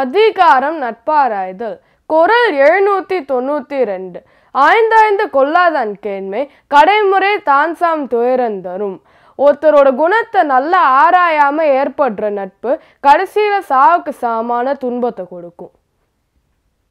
அதிகாரம் நட்பாராய்தல் குரல் எழுநூற்றி தொண்ணூற்றி ரெண்டு ஆய்ந்தாய்ந்து கொள்ளாதான் கேண்மை கடைமுறை தான்சாம் துயரம் தரும் ஒருத்தரோட குணத்தை நல்லா ஆராயாமல் ஏற்படுற நட்பு கடைசியில் சாவுக்கு சாமான துன்பத்தை கொடுக்கும்